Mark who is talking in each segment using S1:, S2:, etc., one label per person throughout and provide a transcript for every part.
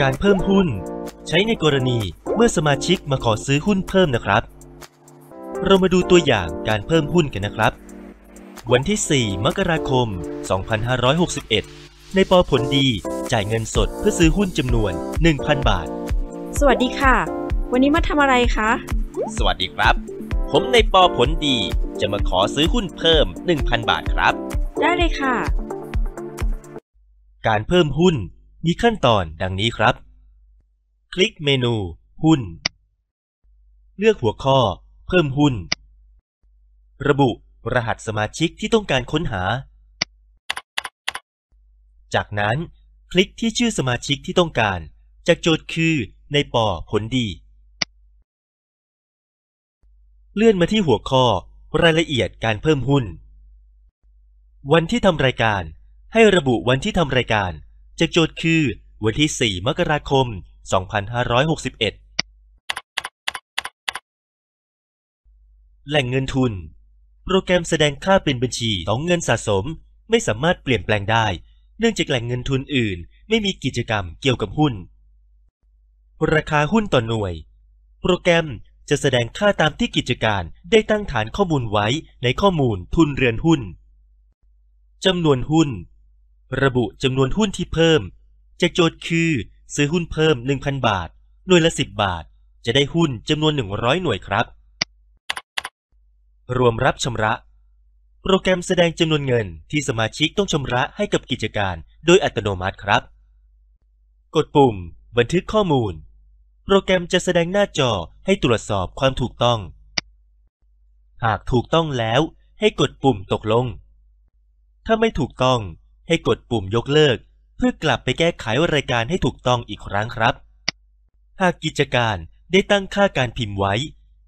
S1: การเพิ่มหุ้นใช้ในกรณีเมื่อสมาชิกมาขอซื้อหุ้นเพิ่มนะครับ เรามาดูตัวอย่างการเพิ่มหุ้นกันนะครับ วันที่ 4 มกราคม 2561ในปอผลดีจ่ายเงินสดเพื่อซื้อหุ้นจำนวน 1,000 บาท สวัสดีค่ะ วันนี้มาทำอะไรคะสวัสดีครับ ผมในปอผลดีจะมาขอซื้อหุ้นเพิ่ม 1,000 บาทครับ ได้เลยค่ะ การเพิ่มหุ้นมีขั้นตอนดังนี้ครับ คลิกเมนู หุ้น เลือกหัวข้อ เพิ่มหุ้น ระบุ รหัสสมาชิกที่ต้องการค้นหา จากนั้นคลิกที่ชื่อสมาชิกที่ต้องการจากโจทย์คือในปอผลดี เลื่อนมาที่หัวข้อ รายละเอียดการเพิ่มหุ้น วันที่ทำรายการให้ระบุวันที่ทำรายการจากโจทย์คือวันที่ 4มกราคม 2561แหล่งเงินทุน โปรแกรมแสดงค่าเป็นบัญชีของเงินสะสม ไม่สามารถเปลี่ยนแปลงได้ เนื่องจากแหล่งเงินทุนอื่น ไม่มีกิจกรรมเกี่ยวกับหุ้น ราคาหุ้นต่อหน่วย โปรแกรมจะแสดงค่าตามที่กิจการได้ตั้งฐานข้อมูลไว้ในข้อมูลทุนเรือนหุ้นจำนวนหุ้นระบุจำนวนหุ้นที่เพิ่มจะโจทย์คือ ซื้อหุ้นเพิ่ม 1,000 บาทหน่วยละ 10 บาท จะได้หุ้นจำนวน 100 หน่วยครับ รวมรับชำระ โปรแกรมแสดงจำนวนเงินที่สมาชิกต้องชำระให้กับกิจการโดยอัตโนมัติครับ กดปุ่ม บันทึกข้อมูล โปรแกรมจะแสดงหน้าจอให้ตรวจสอบความถูกต้อง หากถูกต้องแล้วให้กดปุ่มตกลง ถ้าไม่ถูกต้องให้กดปุ่มยกเลิกเพื่อกลับไปแก้ไขรายการให้ถูกต้องอีกครั้งครับ หากกิจการได้ตั้งค่าการพิมพ์ไว้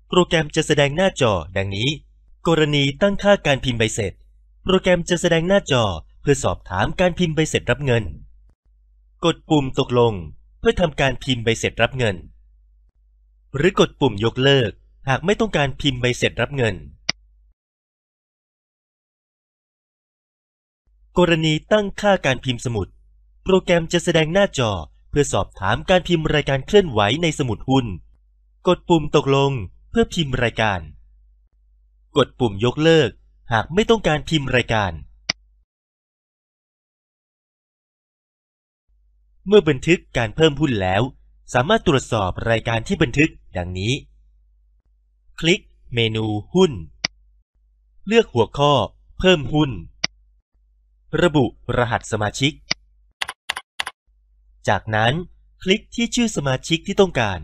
S1: โปรแกรมจะแสดงหน้าจอ ดังนี้ กรณีตั้งค่าการพิมพ์ใบเสร็จ โปรแกรมจะแสดงหน้าจอเพื่อสอบถามการพิมพ์ใบเสร็จรับเงิน กดปุ่มตกลง เพื่อทำการพิมพ์ใบเสร็จรับเงิน หรือกดปุ่มยกเลิกหากไม่ต้องการพิมพ์ใบเสร็จรับเงินกรณีตั้งค่าการพิมพ์สมุด โปรแกรมจะแสดงหน้าจอเพื่อสอบถามการพิมพ์รายการเคลื่อนไหวในสมุดหุ้น กดปุ่มตกลงเพื่อพิมพ์รายการ กดปุ่มยกเลิกหากไม่ต้องการพิมพ์รายการ เมื่อบันทึกการเพิ่มหุ้นแล้ว สามารถตรวจสอบรายการที่บันทึกดังนี้ คลิกเมนูหุ้น เลือกหัวข้อ เพิ่มหุ้นระบุรหัสสมาชิก จากนั้นคลิกที่ชื่อสมาชิกที่ต้องการ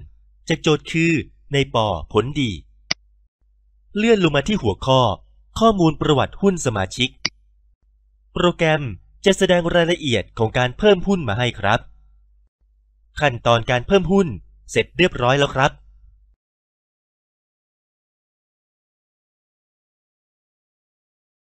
S1: จะโจทย์คือ ในปอผลดี เลื่อนลงมาที่หัวข้อ ข้อมูลประวัติหุ้นสมาชิก โปรแกรมจะแสดงรายละเอียดของการเพิ่มหุ้นมาให้ครับ ขั้นตอนการเพิ่มหุ้น เสร็จเรียบร้อยแล้วครับ